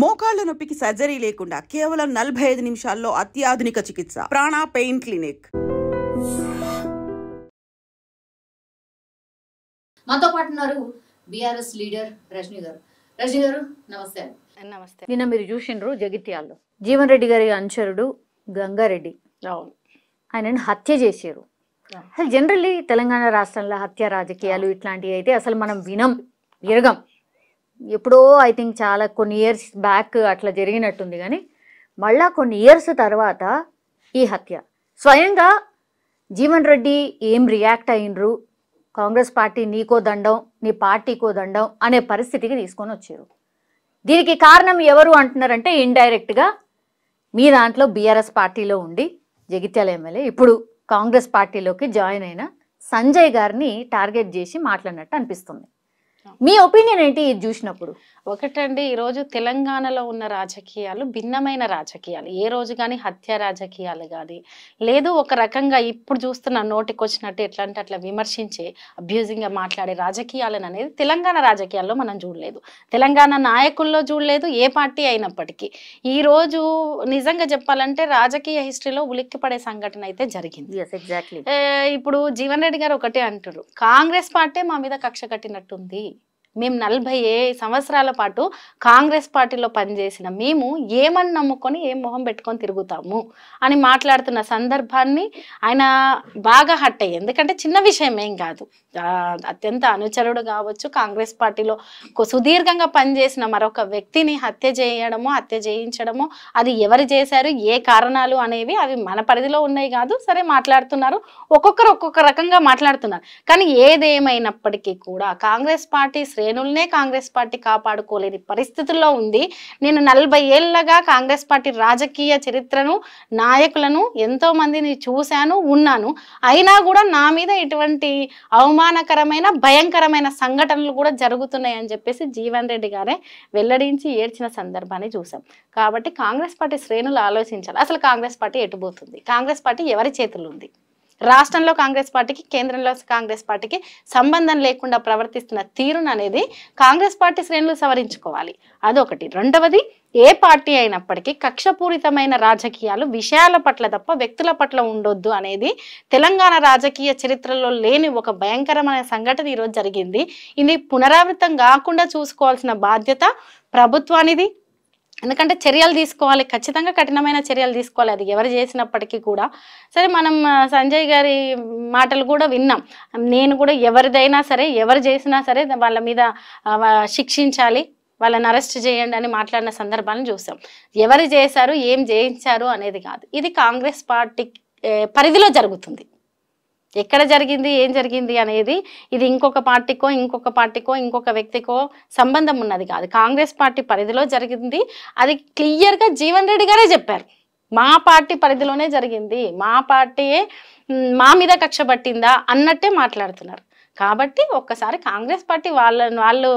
మోకాళ్ల నొప్పికి సర్జరీ లేకుండా కేవలం నలభై ఐదు నిమిషాల్లో అత్యాధునిక చికిత్స ప్రాణా పెయిన్ క్లినిక్ మాతో పాటు ఉన్నారు బీఆర్ఎస్ లీడర్ రజనీ గారు రజనీ గారు నమస్తే నమస్తే నిన్న మీరు చూసినారు జగిత్యాల్లో జీవన్ రెడ్డి గారి అనుచరుడు గంగారెడ్డి రావు ఆయనను హత్య చేశారు అసలు జనరల్లీ తెలంగాణ రాష్ట్రంలో హత్య రాజకీయాలు ఇట్లాంటివి అయితే అసలు మనం వినం విరగం ఎప్పుడో ఐ థింక్ చాలా కొన్ని ఇయర్స్ బ్యాక్ అట్లా జరిగినట్టుంది కానీ మళ్ళా కొన్ని ఇయర్స్ తర్వాత ఈ హత్య స్వయంగా జీవన్ రెడ్డి ఏం రియాక్ట్ అయ్యిండ్రు కాంగ్రెస్ పార్టీ నీకో దండం నీ పార్టీకో దండం అనే పరిస్థితికి తీసుకొని వచ్చారు దీనికి కారణం ఎవరు అంటున్నారంటే ఇండైరెక్ట్గా మీ దాంట్లో బీఆర్ఎస్ పార్టీలో ఉండి జగిత్యాల ఎమ్మెల్యే ఇప్పుడు కాంగ్రెస్ పార్టీలోకి జాయిన్ అయిన సంజయ్ గారిని టార్గెట్ చేసి మాట్లాడినట్టు అనిపిస్తుంది మీ ఒపీనియన్ ఏంటి ఇది చూసినప్పుడు ఒకటండి ఈరోజు తెలంగాణలో ఉన్న రాజకీయాలు భిన్నమైన రాజకీయాలు ఏ రోజు కానీ హత్య రాజకీయాలు కానీ లేదు ఒక రకంగా ఇప్పుడు చూస్తున్న నోటికి వచ్చినట్టు ఎట్లా అంటే అట్లా విమర్శించి అబ్యూజింగ్గా మాట్లాడే రాజకీయాలను అనేది తెలంగాణ రాజకీయాల్లో మనం చూడలేదు తెలంగాణ నాయకుల్లో చూడలేదు ఏ పార్టీ అయినప్పటికీ ఈరోజు నిజంగా చెప్పాలంటే రాజకీయ హిస్టరీలో ఉలిక్కిపడే సంఘటన అయితే జరిగింది ఇప్పుడు జీవన్ రెడ్డి గారు ఒకటే అంటారు కాంగ్రెస్ పార్టీ మా మీద కక్ష కట్టినట్టుంది మేము నలభై ఏ సంవత్సరాల పాటు కాంగ్రెస్ పార్టీలో పనిచేసిన మేము ఏమని నమ్ముకొని ఏం మొహం పెట్టుకొని తిరుగుతాము అని మాట్లాడుతున్న సందర్భాన్ని ఆయన బాగా హట్ అయ్యి ఎందుకంటే చిన్న విషయం ఏం కాదు అత్యంత అనుచరుడు కావచ్చు కాంగ్రెస్ పార్టీలో సుదీర్ఘంగా పనిచేసిన మరొక వ్యక్తిని హత్య చేయడము హత్య చేయించడము అది ఎవరు చేశారు ఏ కారణాలు అనేవి అవి మన పరిధిలో ఉన్నాయి కాదు సరే మాట్లాడుతున్నారు ఒక్కొక్కరు ఒక్కొక్క రకంగా మాట్లాడుతున్నారు కానీ ఏదేమైనప్పటికీ కూడా కాంగ్రెస్ పార్టీ శ్రేణి శ్రేణుల్నే కాంగ్రెస్ పార్టీ కాపాడుకోలేని పరిస్థితుల్లో ఉంది నేను నలభై ఏళ్ళగా కాంగ్రెస్ పార్టీ రాజకీయ చరిత్రను నాయకులను ఎంతో మందిని చూశాను ఉన్నాను అయినా కూడా నా మీద ఇటువంటి అవమానకరమైన భయంకరమైన సంఘటనలు కూడా జరుగుతున్నాయని చెప్పేసి జీవన్ రెడ్డి గారే వెల్లడించి ఏడ్చిన సందర్భాన్ని చూసాం కాబట్టి కాంగ్రెస్ పార్టీ శ్రేణులు ఆలోచించాలి అసలు కాంగ్రెస్ పార్టీ ఎటుపోతుంది కాంగ్రెస్ పార్టీ ఎవరి చేతులు ఉంది రాష్ట్రంలో కాంగ్రెస్ పార్టీకి కేంద్రంలో కాంగ్రెస్ పార్టీకి సంబంధం లేకుండా ప్రవర్తిస్తున్న తీరును అనేది కాంగ్రెస్ పార్టీ శ్రేణులు సవరించుకోవాలి అదొకటి రెండవది ఏ పార్టీ అయినప్పటికీ కక్షపూరితమైన రాజకీయాలు విషయాల పట్ల తప్ప వ్యక్తుల పట్ల ఉండొద్దు అనేది తెలంగాణ రాజకీయ చరిత్రలో లేని ఒక భయంకరమైన సంఘటన ఈరోజు జరిగింది ఇది పునరావృతం కాకుండా చూసుకోవాల్సిన బాధ్యత ప్రభుత్వానిది ఎందుకంటే చర్యలు తీసుకోవాలి ఖచ్చితంగా కఠినమైన చర్యలు తీసుకోవాలి అది ఎవరు చేసినప్పటికీ కూడా సరే మనం సంజయ్ గారి మాటలు కూడా విన్నాం నేను కూడా ఎవరిదైనా సరే ఎవరు చేసినా సరే వాళ్ళ మీద శిక్షించాలి వాళ్ళని అరెస్ట్ చేయండి అని మాట్లాడిన సందర్భాలను చూసాం ఎవరు చేశారు ఏం చేయించారు అనేది కాదు ఇది కాంగ్రెస్ పార్టీ పరిధిలో జరుగుతుంది ఎక్కడ జరిగింది ఏం జరిగింది అనేది ఇది ఇంకొక పార్టీకో ఇంకొక పార్టీకో ఇంకొక వ్యక్తికో సంబంధం ఉన్నది కాదు కాంగ్రెస్ పార్టీ పరిధిలో జరిగింది అది క్లియర్గా జీవన్ రెడ్డి గారే చెప్పారు మా పార్టీ పరిధిలోనే జరిగింది మా పార్టీ మా మీద కక్ష పట్టిందా అన్నట్టే మాట్లాడుతున్నారు కాబట్టి ఒక్కసారి కాంగ్రెస్ పార్టీ వాళ్ళని వాళ్ళు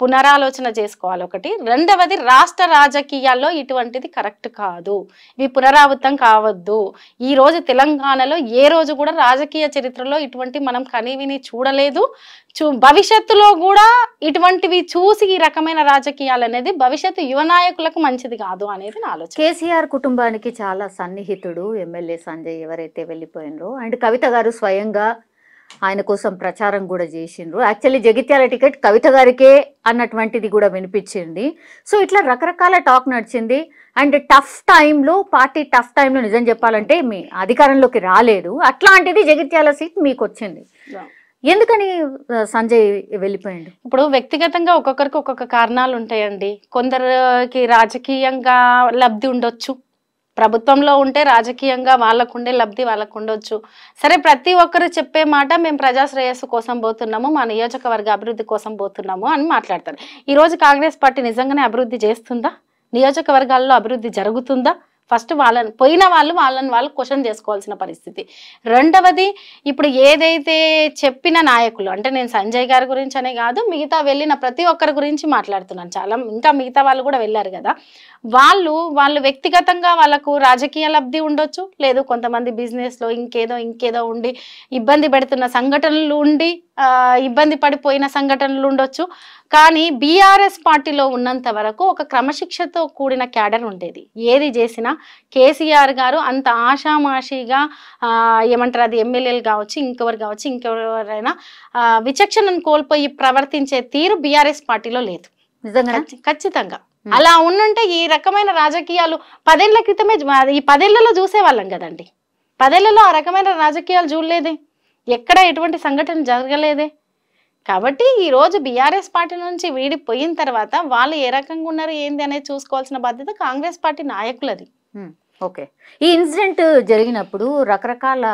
పునరాలోచన చేసుకోవాలి ఒకటి రెండవది రాష్ట్ర రాజకీయాల్లో ఇటువంటిది కరెక్ట్ కాదు ఇవి పునరావృతం కావద్దు ఈ రోజు తెలంగాణలో ఏ రోజు కూడా రాజకీయ చరిత్రలో ఇటువంటి మనం కనీవిని చూడలేదు చూ భవిష్యత్తులో కూడా ఇటువంటివి చూసి ఈ రకమైన రాజకీయాలు అనేది భవిష్యత్తు యువ నాయకులకు మంచిది కాదు అనేది నా ఆలోచన కేసీఆర్ కుటుంబానికి చాలా సన్నిహితుడు ఎమ్మెల్యే సంజయ్ ఎవరైతే వెళ్ళిపోయినరో అండ్ కవిత గారు స్వయంగా ఆయన కోసం ప్రచారం కూడా చేసిండ్రు యాక్చువల్లీ జగిత్యాల టికెట్ కవిత గారికే అన్నటువంటిది కూడా వినిపించింది సో ఇట్లా రకరకాల టాక్ నడిచింది అండ్ టఫ్ టైంలో పార్టీ టఫ్ టైంలో నిజం చెప్పాలంటే మీ అధికారంలోకి రాలేదు అట్లాంటిది జగిత్యాల సీట్ మీకు వచ్చింది ఎందుకని సంజయ్ వెళ్ళిపోయాడు ఇప్పుడు వ్యక్తిగతంగా ఒక్కొక్కరికి ఒక్కొక్క కారణాలు ఉంటాయండి కొందరికి రాజకీయంగా లబ్ధి ఉండొచ్చు ప్రభుత్వంలో ఉంటే రాజకీయంగా వాళ్ళకుండే లబ్ధి వాళ్ళకు ఉండొచ్చు సరే ప్రతి ఒక్కరు చెప్పే మాట మేము ప్రజాశ్రేయస్సు కోసం పోతున్నాము మా నియోజకవర్గ అభివృద్ధి కోసం పోతున్నాము అని మాట్లాడతారు ఈరోజు కాంగ్రెస్ పార్టీ నిజంగానే అభివృద్ధి చేస్తుందా నియోజకవర్గాల్లో అభివృద్ధి జరుగుతుందా ఫస్ట్ వాళ్ళని పోయిన వాళ్ళు వాళ్ళని వాళ్ళు క్వశ్చన్ చేసుకోవాల్సిన పరిస్థితి రెండవది ఇప్పుడు ఏదైతే చెప్పిన నాయకులు అంటే నేను సంజయ్ గారి గురించి అనే కాదు మిగతా వెళ్ళిన ప్రతి ఒక్కరి గురించి మాట్లాడుతున్నాను చాలా ఇంకా మిగతా వాళ్ళు కూడా వెళ్ళారు కదా వాళ్ళు వాళ్ళు వ్యక్తిగతంగా వాళ్ళకు రాజకీయ లబ్ధి ఉండొచ్చు లేదు కొంతమంది బిజినెస్లో ఇంకేదో ఇంకేదో ఉండి ఇబ్బంది పెడుతున్న సంఘటనలు ఉండి ఇబ్బంది పడిపోయిన సంఘటనలు ఉండొచ్చు కానీ బీఆర్ఎస్ పార్టీలో ఉన్నంత వరకు ఒక క్రమశిక్షతో కూడిన క్యాడర్ ఉండేది ఏది చేసినా కేసీఆర్ గారు అంత ఆషామాషిగా ఏమంటారు అది ఎమ్మెల్యేలు కావచ్చు ఇంకెవరు కావచ్చు ఇంకెవరైనా విచక్షణను కోల్పోయి ప్రవర్తించే తీరు బీఆర్ఎస్ పార్టీలో లేదు ఖచ్చితంగా అలా ఉండుంటే ఈ రకమైన రాజకీయాలు పదేళ్ల క్రితమే ఈ పదేళ్లలో చూసేవాళ్ళం కదండి పదేళ్లలో ఆ రకమైన రాజకీయాలు చూడలేదే ఎక్కడ ఎటువంటి సంఘటన జరగలేదే కాబట్టి ఈరోజు బీఆర్ఎస్ పార్టీ నుంచి వీడిపోయిన తర్వాత వాళ్ళు ఏ రకంగా ఉన్నారు ఏంది అనేది చూసుకోవాల్సిన బాధ్యత కాంగ్రెస్ పార్టీ నాయకులది ఓకే ఈ ఇన్సిడెంట్ జరిగినప్పుడు రకరకాల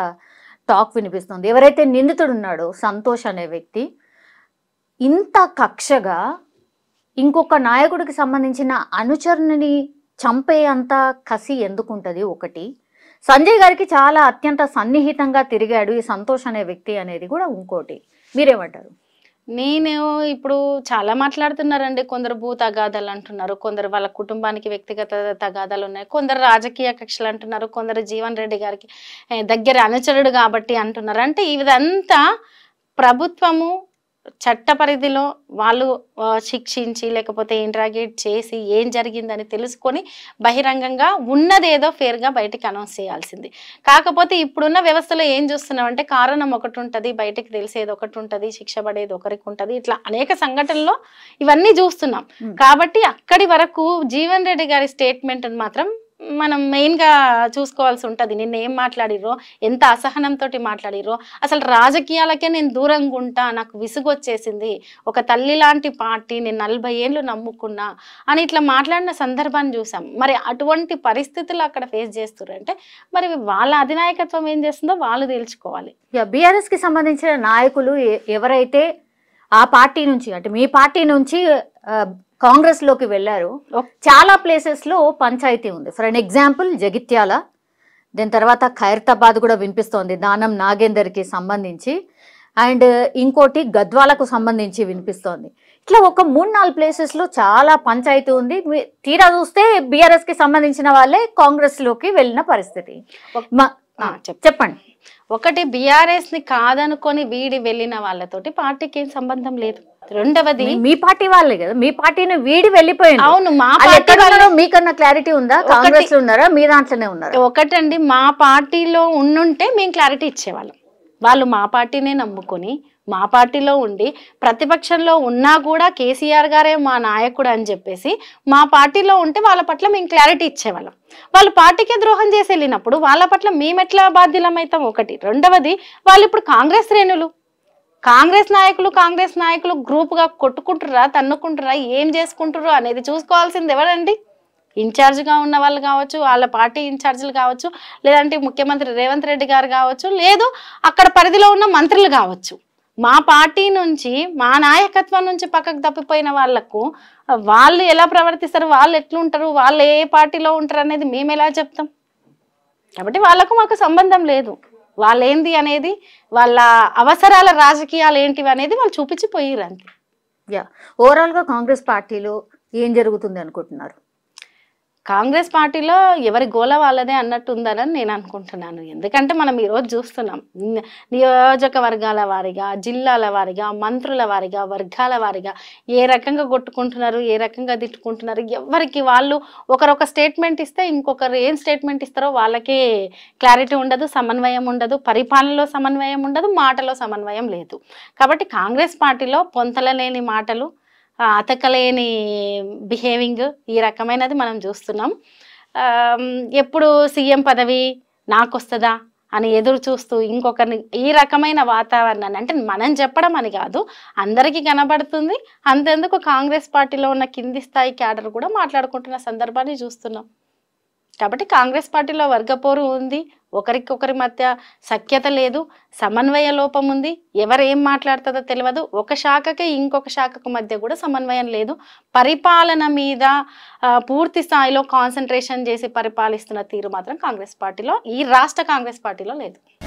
టాక్ వినిపిస్తుంది ఎవరైతే నిందితుడు ఉన్నాడో సంతోష్ అనే వ్యక్తి ఇంత కక్షగా ఇంకొక నాయకుడికి సంబంధించిన అనుచరుని చంపే అంత కసి ఎందుకుంటుంది ఒకటి సంజయ్ గారికి చాలా అత్యంత సన్నిహితంగా తిరిగాడు ఈ సంతోష్ అనే వ్యక్తి అనేది కూడా ఇంకోటి మీరేమంటారు నేను ఇప్పుడు చాలా మాట్లాడుతున్నారండి కొందరు భూ తగాదాలు అంటున్నారు కొందరు వాళ్ళ కుటుంబానికి వ్యక్తిగత తగాదాలు ఉన్నాయి కొందరు రాజకీయ కక్షలు అంటున్నారు కొందరు జీవన్ రెడ్డి గారికి దగ్గర అనుచరుడు కాబట్టి అంటున్నారు అంటే ఇదంతా ప్రభుత్వము చట్ట పరిధిలో వాళ్ళు శిక్షించి లేకపోతే ఇంట్రాగేట్ చేసి ఏం జరిగిందని తెలుసుకొని బహిరంగంగా ఉన్నదేదో ఫేర్గా బయటకు అనౌన్స్ చేయాల్సింది కాకపోతే ఇప్పుడున్న వ్యవస్థలో ఏం చూస్తున్నామంటే కారణం ఒకటి ఉంటుంది బయటకు తెలిసేది ఒకటి ఉంటుంది శిక్ష పడేది ఒకరికి ఉంటుంది ఇట్లా అనేక సంఘటనలో ఇవన్నీ చూస్తున్నాం కాబట్టి అక్కడి వరకు జీవన్ రెడ్డి గారి స్టేట్మెంట్ మాత్రం మనం మెయిన్గా చూసుకోవాల్సి ఉంటుంది నిన్న ఏం మాట్లాడిర్రో ఎంత అసహనంతో మాట్లాడిర్రో అసలు రాజకీయాలకే నేను దూరంగా ఉంటా నాకు విసుగు వచ్చేసింది ఒక తల్లి లాంటి పార్టీ నేను నలభై ఏళ్ళు నమ్ముకున్నా అని ఇట్లా మాట్లాడిన సందర్భాన్ని చూసాం మరి అటువంటి పరిస్థితులు అక్కడ ఫేస్ చేస్తున్నారంటే మరి వాళ్ళ అధినాయకత్వం ఏం చేస్తుందో వాళ్ళు తెలుసుకోవాలి బీఆర్ఎస్కి సంబంధించిన నాయకులు ఎవరైతే ఆ పార్టీ నుంచి అంటే మీ పార్టీ నుంచి కాంగ్రెస్ లోకి వెళ్ళారు చాలా ప్లేసెస్ లో పంచాయతీ ఉంది ఫర్ అన్ ఎగ్జాంపుల్ జగిత్యాల దాని తర్వాత ఖైరతాబాద్ కూడా వినిపిస్తోంది దానం నాగేందర్కి సంబంధించి అండ్ ఇంకోటి గద్వాలకు సంబంధించి వినిపిస్తోంది ఇట్లా ఒక మూడు నాలుగు ప్లేసెస్లో చాలా పంచాయతీ ఉంది తీరా చూస్తే బీఆర్ఎస్కి సంబంధించిన వాళ్ళే కాంగ్రెస్లోకి వెళ్ళిన పరిస్థితి చెప్పండి ఒకటి బిఆర్ఎస్ ని కాదనుకొని వీడి వెళ్ళిన వాళ్ళతోటి పార్టీకి ఏం సంబంధం లేదు రెండవది మీ పార్టీ వాళ్ళే కదా మీ పార్టీని వీడి వెళ్ళిపోయింది అవును మా పార్టీ మీకన్నా క్లారిటీ ఉందా కాంగ్రెస్ ఉన్నారా మీ దాంట్లోనే ఉన్నారా ఒకటండి మా పార్టీలో ఉండుంటే మేము క్లారిటీ ఇచ్చేవాళ్ళం వాళ్ళు మా పార్టీనే నమ్ముకొని మా పార్టీలో ఉండి ప్రతిపక్షంలో ఉన్నా కూడా కేసీఆర్ గారే మా నాయకుడు అని చెప్పేసి మా పార్టీలో ఉంటే వాళ్ళ పట్ల మేము క్లారిటీ ఇచ్చేవాళ్ళం వాళ్ళు పార్టీకే ద్రోహం చేసి వెళ్ళినప్పుడు వాళ్ళ పట్ల మేమెట్లా బాధ్యులమైతాం ఒకటి రెండవది వాళ్ళు ఇప్పుడు కాంగ్రెస్ శ్రేణులు కాంగ్రెస్ నాయకులు కాంగ్రెస్ నాయకులు గ్రూప్గా కొట్టుకుంటురా తన్నుకుంటురా ఏం చేసుకుంటురు అనేది చూసుకోవాల్సింది ఎవరండి ఇన్ఛార్జ్గా ఉన్న వాళ్ళు కావచ్చు వాళ్ళ పార్టీ ఇన్ఛార్జీలు కావచ్చు లేదంటే ముఖ్యమంత్రి రేవంత్ రెడ్డి గారు కావచ్చు లేదు అక్కడ పరిధిలో ఉన్న మంత్రులు కావచ్చు మా పార్టీ నుంచి మా నాయకత్వం నుంచి పక్కకు తప్పిపోయిన వాళ్లకు వాళ్ళు ఎలా ప్రవర్తిస్తారు వాళ్ళు ఎట్లుంటారు వాళ్ళు ఏ పార్టీలో ఉంటారు అనేది మేము ఎలా చెప్తాం కాబట్టి వాళ్ళకు మాకు సంబంధం లేదు వాళ్ళేంది అనేది వాళ్ళ అవసరాల రాజకీయాలు ఏంటివి అనేది వాళ్ళు చూపించిపోయారు అంతే యా ఓవరాల్గా కాంగ్రెస్ పార్టీలో ఏం జరుగుతుంది అనుకుంటున్నారు కాంగ్రెస్ పార్టీలో ఎవరి గోల వాళ్ళదే అన్నట్టు ఉందని నేను అనుకుంటున్నాను ఎందుకంటే మనం ఈరోజు చూస్తున్నాం నియోజకవర్గాల వారిగా జిల్లాల వారిగా మంత్రుల వారిగా వర్గాల వారిగా ఏ రకంగా కొట్టుకుంటున్నారు ఏ రకంగా తిట్టుకుంటున్నారు ఎవరికి వాళ్ళు ఒకరొక స్టేట్మెంట్ ఇస్తే ఇంకొకరు ఏం స్టేట్మెంట్ ఇస్తారో వాళ్ళకే క్లారిటీ ఉండదు సమన్వయం ఉండదు పరిపాలనలో సమన్వయం ఉండదు మాటలో సమన్వయం లేదు కాబట్టి కాంగ్రెస్ పార్టీలో పొంతలలేని మాటలు అతకలేని బిహేవింగ్ ఈ రకమైనది మనం చూస్తున్నాం ఎప్పుడు సీఎం పదవి నాకు వస్తుందా అని ఎదురు చూస్తూ ఇంకొకరిని ఈ రకమైన వాతావరణాన్ని అంటే మనం చెప్పడం అని కాదు అందరికీ కనబడుతుంది అంతెందుకు కాంగ్రెస్ పార్టీలో ఉన్న కింది స్థాయి క్యాడర్ కూడా మాట్లాడుకుంటున్న సందర్భాన్ని చూస్తున్నాం కాబట్టి కాంగ్రెస్ పార్టీలో వర్గపోరు ఉంది ఒకరికొకరి మధ్య సఖ్యత లేదు సమన్వయ లోపం ఉంది ఎవరేం మాట్లాడుతుందో తెలియదు ఒక శాఖకి ఇంకొక శాఖకు మధ్య కూడా సమన్వయం లేదు పరిపాలన మీద పూర్తి స్థాయిలో కాన్సన్ట్రేషన్ చేసి పరిపాలిస్తున్న తీరు మాత్రం కాంగ్రెస్ పార్టీలో ఈ రాష్ట్ర కాంగ్రెస్ పార్టీలో లేదు